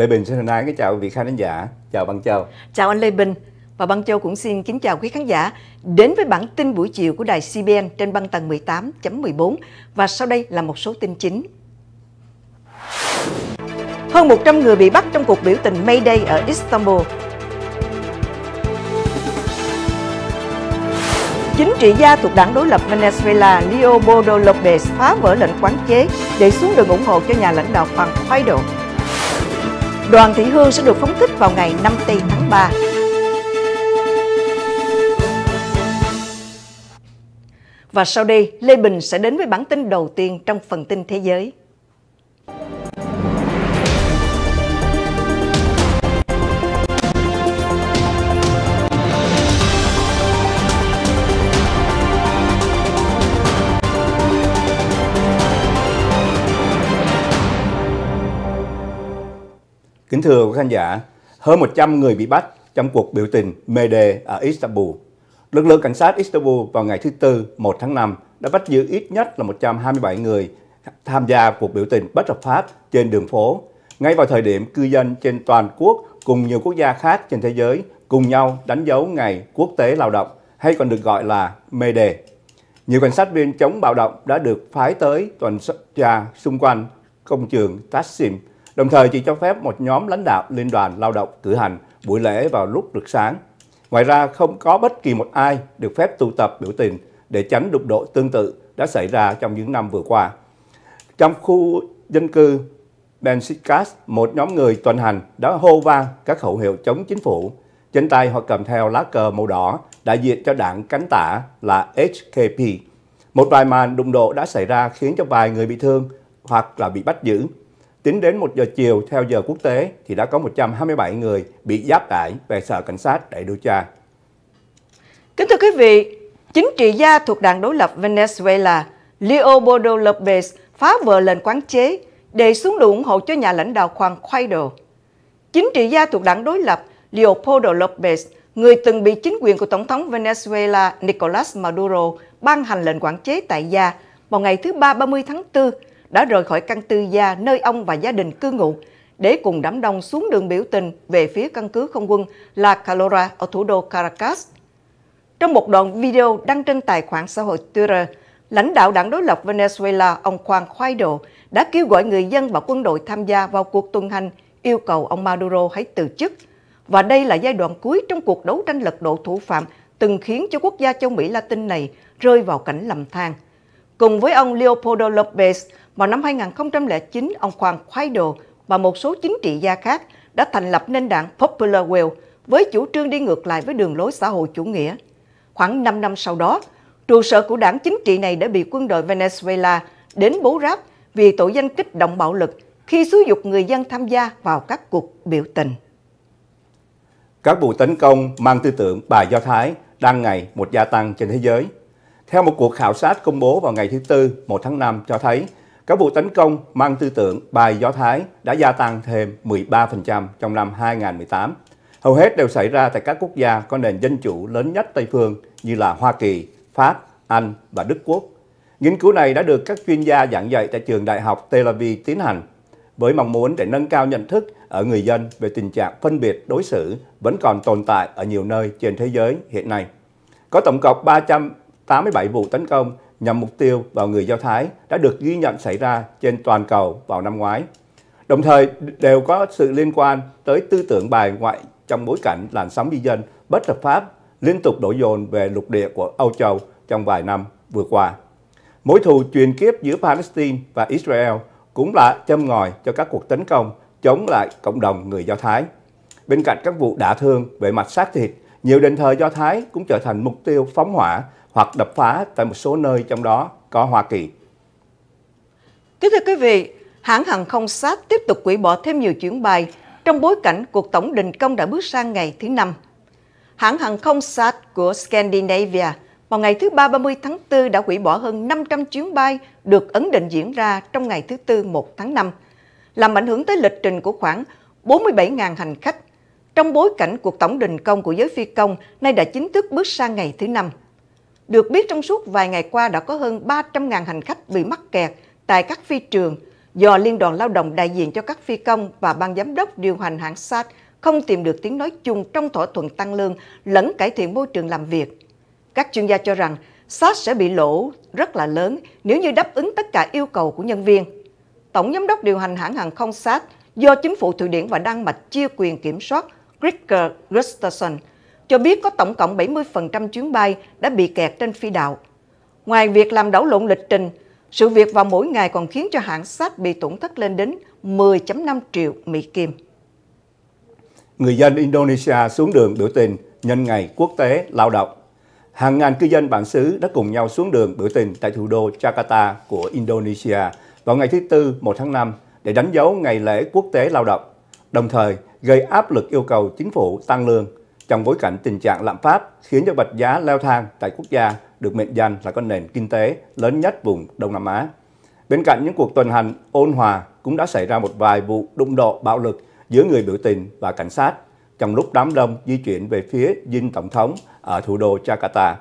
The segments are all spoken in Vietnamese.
Lê Bình xin thân ái kính chào quý vị khán giả. Chào Băng Châu. Chào anh Lê Bình. Và Băng Châu cũng xin kính chào quý khán giả đến với bản tin buổi chiều của đài CBN trên băng tầng 18.14 và sau đây là một số tin chính. Hơn 100 người bị bắt trong cuộc biểu tình Mayday ở Istanbul. Chính trị gia thuộc đảng đối lập Venezuela Leopoldo López phá vỡ lệnh quán chế để xuống đường ủng hộ cho nhà lãnh đạo Juan Guaido. Đoàn Thị Hương sẽ được phóng thích vào ngày 5 tây tháng 3. Và sau đây, Lê Bình sẽ đến với bản tin đầu tiên trong phần tin thế giới. Kính thưa quý khán giả, hơn 100 người bị bắt trong cuộc biểu tình mê đề ở Istanbul. Lực lượng cảnh sát Istanbul vào ngày thứ Tư 1 tháng 5 đã bắt giữ ít nhất là 127 người tham gia cuộc biểu tình bất hợp pháp trên đường phố. Ngay vào thời điểm cư dân trên toàn quốc cùng nhiều quốc gia khác trên thế giới cùng nhau đánh dấu Ngày Quốc tế Lao động hay còn được gọi là mê đề. Nhiều cảnh sát viên chống bạo động đã được phái tới tuần tra xung quanh công trường Taksim. Đồng thời chỉ cho phép một nhóm lãnh đạo liên đoàn lao động cử hành buổi lễ vào lúc rực sáng. Ngoài ra, không có bất kỳ một ai được phép tụ tập biểu tình để tránh đụng độ tương tự đã xảy ra trong những năm vừa qua. Trong khu dân cư Bensikas, một nhóm người tuần hành đã hô vang các khẩu hiệu chống chính phủ. Trên tay họ cầm theo lá cờ màu đỏ đại diện cho đảng cánh tả là HKP. Một vài màn đụng độ đã xảy ra khiến cho vài người bị thương hoặc là bị bắt giữ. Tính đến 1 giờ chiều theo giờ quốc tế thì đã có 127 người bị giáp tải về sở cảnh sát để điều tra. Kính thưa quý vị, chính trị gia thuộc đảng đối lập Venezuela Leopoldo López phá vỡ lệnh quán chế để xuống đường ủng hộ cho nhà lãnh đạo Juan Guaido. Chính trị gia thuộc đảng đối lập Leopoldo López, người từng bị chính quyền của Tổng thống Venezuela Nicolas Maduro ban hành lệnh quản chế tại gia vào ngày thứ Ba 30 tháng 4 đã rời khỏi căn tư gia nơi ông và gia đình cư ngụ để cùng đám đông xuống đường biểu tình về phía căn cứ không quân La Calora ở thủ đô Caracas. Trong một đoạn video đăng trên tài khoản xã hội Twitter, lãnh đạo đảng đối lập Venezuela ông Juan Guaido đã kêu gọi người dân và quân đội tham gia vào cuộc tuần hành yêu cầu ông Maduro hãy từ chức. Và đây là giai đoạn cuối trong cuộc đấu tranh lật đổ thủ phạm từng khiến cho quốc gia châu Mỹ Latin này rơi vào cảnh lầm than. Cùng với ông Leopoldo Lopez, vào năm 2009, ông Hoàng Khoai Đồ và một số chính trị gia khác đã thành lập nên đảng Popular Will với chủ trương đi ngược lại với đường lối xã hội chủ nghĩa. Khoảng 5 năm sau đó, trụ sở của đảng chính trị này đã bị quân đội Venezuela đến bố ráp vì tội danh kích động bạo lực khi xúi dục người dân tham gia vào các cuộc biểu tình. Các vụ tấn công mang tư tưởng bà Do Thái đang ngày một gia tăng trên thế giới. Theo một cuộc khảo sát công bố vào ngày thứ Tư 1 tháng 5 cho thấy các vụ tấn công mang tư tưởng bài Do Thái đã gia tăng thêm 13% trong năm 2018. Hầu hết đều xảy ra tại các quốc gia có nền dân chủ lớn nhất Tây phương như là Hoa Kỳ, Pháp, Anh và Đức Quốc. Nghiên cứu này đã được các chuyên gia giảng dạy tại trường Đại học Tel Aviv tiến hành với mong muốn để nâng cao nhận thức ở người dân về tình trạng phân biệt đối xử vẫn còn tồn tại ở nhiều nơi trên thế giới hiện nay. Có tổng cộng 387 vụ tấn công nhằm mục tiêu vào người Do Thái đã được ghi nhận xảy ra trên toàn cầu vào năm ngoái. Đồng thời đều có sự liên quan tới tư tưởng bài ngoại trong bối cảnh làn sóng di dân bất hợp pháp liên tục đổ dồn về lục địa của Âu Châu trong vài năm vừa qua. Mối thù truyền kiếp giữa Palestine và Israel cũng là châm ngòi cho các cuộc tấn công chống lại cộng đồng người Do Thái. Bên cạnh các vụ đả thương về mặt xác thịt, nhiều đền thờ Do Thái cũng trở thành mục tiêu phóng hỏa hoặc đập phá tại một số nơi trong đó có Hoa Kỳ. Tiếp theo quý vị, hãng hàng không SAS tiếp tục quỷ bỏ thêm nhiều chuyến bay trong bối cảnh cuộc tổng đình công đã bước sang ngày thứ năm. Hãng hàng không SAS của Scandinavia vào ngày thứ Ba 30 tháng 4 đã hủy bỏ hơn 500 chuyến bay được ấn định diễn ra trong ngày thứ Tư 1 tháng 5, làm ảnh hưởng tới lịch trình của khoảng 47.000 hành khách. Trong bối cảnh cuộc tổng đình công của giới phi công nay đã chính thức bước sang ngày thứ Năm. Được biết trong suốt vài ngày qua đã có hơn 300.000 hành khách bị mắc kẹt tại các phi trường do Liên đoàn Lao động đại diện cho các phi công và ban giám đốc điều hành hãng SAT không tìm được tiếng nói chung trong thỏa thuận tăng lương lẫn cải thiện môi trường làm việc. Các chuyên gia cho rằng SAT sẽ bị lỗ rất là lớn nếu như đáp ứng tất cả yêu cầu của nhân viên. Tổng giám đốc điều hành hãng hàng không SAT do chính phủ Thụy Điển và Đan Mạch chia quyền kiểm soát Grigger Gustafsson cho biết có tổng cộng 70% chuyến bay đã bị kẹt trên phi đạo. Ngoài việc làm đảo lộn lịch trình, sự việc vào mỗi ngày còn khiến cho hãng SAT bị tổn thất lên đến 10.5 triệu Mỹ Kim. Người dân Indonesia xuống đường biểu tình nhân ngày quốc tế lao động. Hàng ngàn cư dân bản xứ đã cùng nhau xuống đường biểu tình tại thủ đô Jakarta của Indonesia vào ngày thứ Tư 1 tháng 5 để đánh dấu ngày lễ quốc tế lao động, đồng thời gây áp lực yêu cầu chính phủ tăng lương trong bối cảnh tình trạng lạm phát khiến cho vật giá leo thang tại quốc gia được mệnh danh là con nền kinh tế lớn nhất vùng Đông Nam Á. Bên cạnh những cuộc tuần hành ôn hòa cũng đã xảy ra một vài vụ đụng độ bạo lực giữa người biểu tình và cảnh sát trong lúc đám đông di chuyển về phía dinh tổng thống ở thủ đô Jakarta.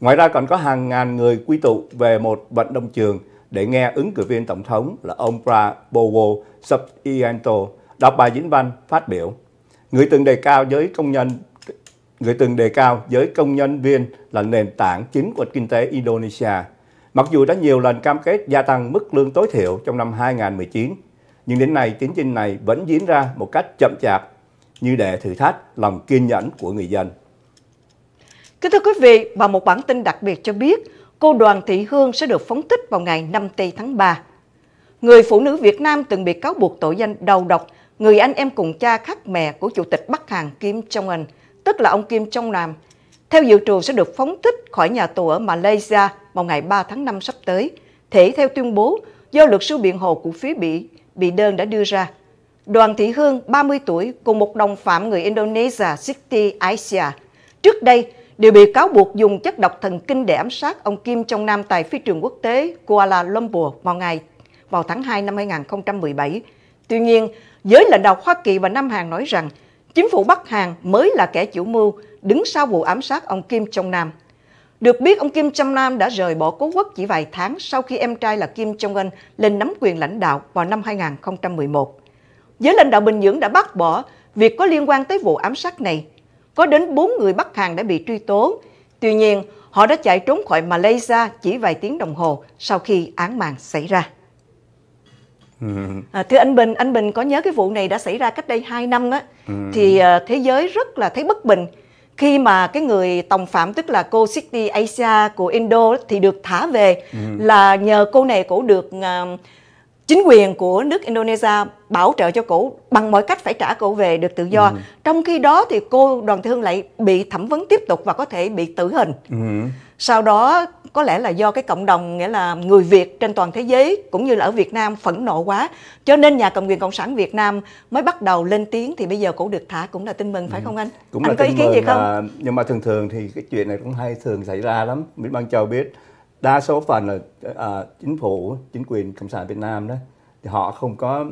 Ngoài ra còn có hàng ngàn người quy tụ về một vận động trường để nghe ứng cử viên tổng thống là ông Prabowo Subianto đọc bài diễn văn phát biểu. Người từng đề cao giới công nhân người từng đề cao giới công nhân viên là nền tảng chính của kinh tế Indonesia. Mặc dù đã nhiều lần cam kết gia tăng mức lương tối thiểu trong năm 2019, nhưng đến nay tiến trình này vẫn diễn ra một cách chậm chạp, như để thử thách lòng kiên nhẫn của người dân. Kính thưa quý vị, và một bản tin đặc biệt cho biết, cô Đoàn Thị Hương sẽ được phóng thích vào ngày 5 tây tháng 3. Người phụ nữ Việt Nam từng bị cáo buộc tội danh đầu độc, người anh em cùng cha khác mẹ của Chủ tịch Bắc Hàn Kim Jong-un, tức là ông Kim Trong Nam, theo dự trù sẽ được phóng thích khỏi nhà tù ở Malaysia vào ngày 3 tháng 5 sắp tới, thể theo tuyên bố do luật sư biện hộ của phía bị bị đơn đã đưa ra. Đoàn Thị Hương, 30 tuổi, cùng một đồng phạm người Indonesia Siti Aisyah. Trước đây, đều bị cáo buộc dùng chất độc thần kinh để ám sát ông Kim trong Nam tại phi trường quốc tế Kuala Lumpur vào ngày vào tháng 2 năm 2017. Tuy nhiên, giới lãnh đạo Hoa Kỳ và Nam Hàn nói rằng chính phủ Bắc Hàn mới là kẻ chủ mưu đứng sau vụ ám sát ông Kim Jong Nam. Được biết, ông Kim Jong Nam đã rời bỏ cố quốc chỉ vài tháng sau khi em trai là Kim Jong Un lên nắm quyền lãnh đạo vào năm 2011. Giới lãnh đạo Bình Nhưỡng đã bác bỏ việc có liên quan tới vụ ám sát này. Có đến 4 người Bắc Hàn đã bị truy tố. Tuy nhiên, họ đã chạy trốn khỏi Malaysia chỉ vài tiếng đồng hồ sau khi án mạng xảy ra. Ừ. À, thưa anh Bình, anh Bình có nhớ cái vụ này đã xảy ra cách đây 2 năm á, ừ. thì à, thế giới rất là thấy bất bình khi mà cái người tòng phạm tức là cô Siti Asia của Indo thì được thả về ừ. là nhờ cô này cổ được à, chính quyền của nước Indonesia bảo trợ cho cổ bằng mọi cách phải trả cổ về được tự do. Ừ. Trong khi đó thì cô Đoàn Thương lại bị thẩm vấn tiếp tục và có thể bị tử hình. Ừ. Sau đó có lẽ là do cái cộng đồng nghĩa là người Việt trên toàn thế giới cũng như là ở Việt Nam phẫn nộ quá cho nên nhà cầm quyền cộng sản Việt Nam mới bắt đầu lên tiếng thì bây giờ cũng được thả cũng là tin mừng phải ừ, không anh? Cũng anh là có ý kiến gì không? À, nhưng mà thường thường thì cái chuyện này cũng hay thường xảy ra lắm. Mỹ Ban Châu biết đa số phần là à, chính phủ chính quyền cộng sản Việt Nam đó thì họ không có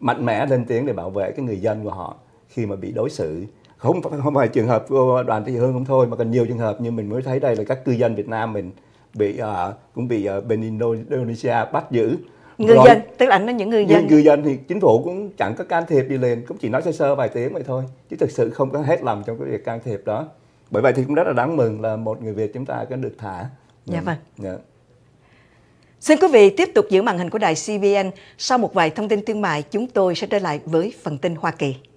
mạnh mẽ lên tiếng để bảo vệ cái người dân của họ khi mà bị đối xử không không phải trường hợp đoàn thị hương không thôi mà còn nhiều trường hợp như mình mới thấy đây là các cư dân Việt Nam mình bị uh, cũng bị uh, bên Indonesia bắt giữ ngư Rồi, dân tức là nó những người dân cư dân thì chính phủ cũng chẳng có can thiệp gì liền cũng chỉ nói sơ sơ vài tiếng vậy thôi chứ thực sự không có hết lòng trong cái việc can thiệp đó bởi vậy thì cũng rất là đáng mừng là một người việt chúng ta có được thả dạ, dạ. vâng dạ. xin quý vị tiếp tục giữ màn hình của đài cbn sau một vài thông tin thương mại chúng tôi sẽ trở lại với phần tin hoa kỳ